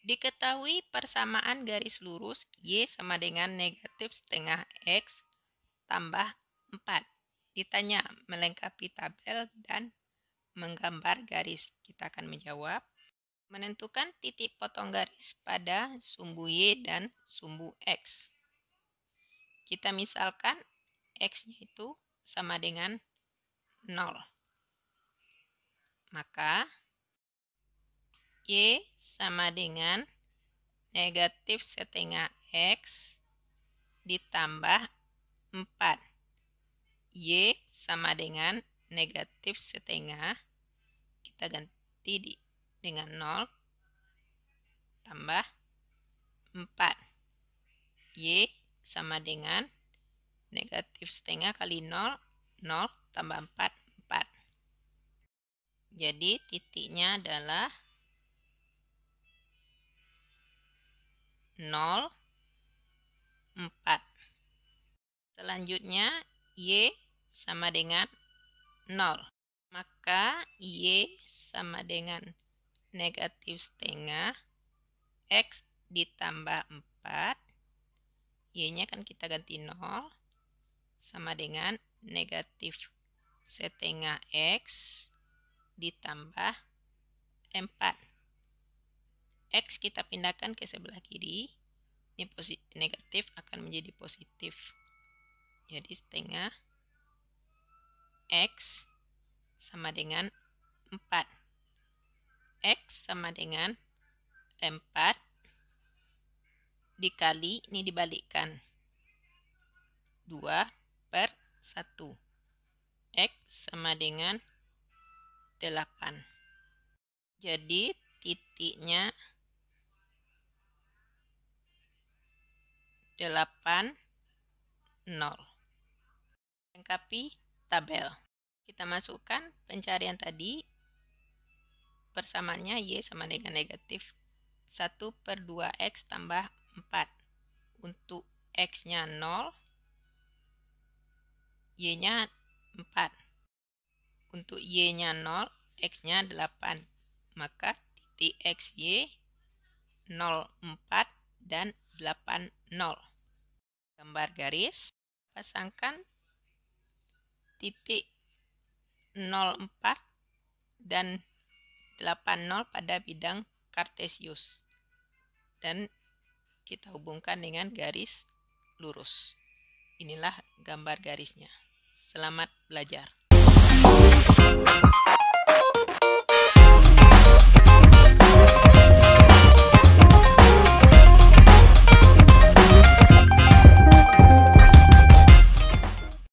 Diketahui persamaan garis lurus Y sama dengan negatif setengah X tambah 4. Ditanya melengkapi tabel dan menggambar garis. Kita akan menjawab. Menentukan titik potong garis pada sumbu Y dan sumbu X. Kita misalkan X-nya itu sama dengan 0. Maka Y sama dengan negatif setengah X ditambah 4. Y sama dengan negatif setengah. Kita ganti di, dengan 0 tambah 4. Y sama dengan negatif setengah kali 0, 0 tambah 4, 4. Jadi titiknya adalah 0, 4. Selanjutnya Y sama dengan 0. Maka Y sama dengan negatif setengah X ditambah 4 Y-nya kan kita ganti 0 sama dengan negatif setengah X ditambah 4. X kita pindahkan ke sebelah kiri. Ini positif, negatif akan menjadi positif. Jadi setengah X sama dengan 4. X sama dengan 4 dikali ini dibalikkan 2 per 1 X sama dengan 8 jadi titiknya 8 0 lengkapi tabel kita masukkan pencarian tadi persamaannya Y sama dengan negatif 1 per 2X tambah 4. Untuk X-nya 0, Y-nya 4. Untuk Y-nya 0, X-nya 8. Maka titik XY 0, 4, dan 8, 0. Gambar garis, pasangkan titik 0, 4, dan 8, 0 pada bidang kartesius. Dan kita hubungkan dengan garis lurus. Inilah gambar garisnya. Selamat belajar.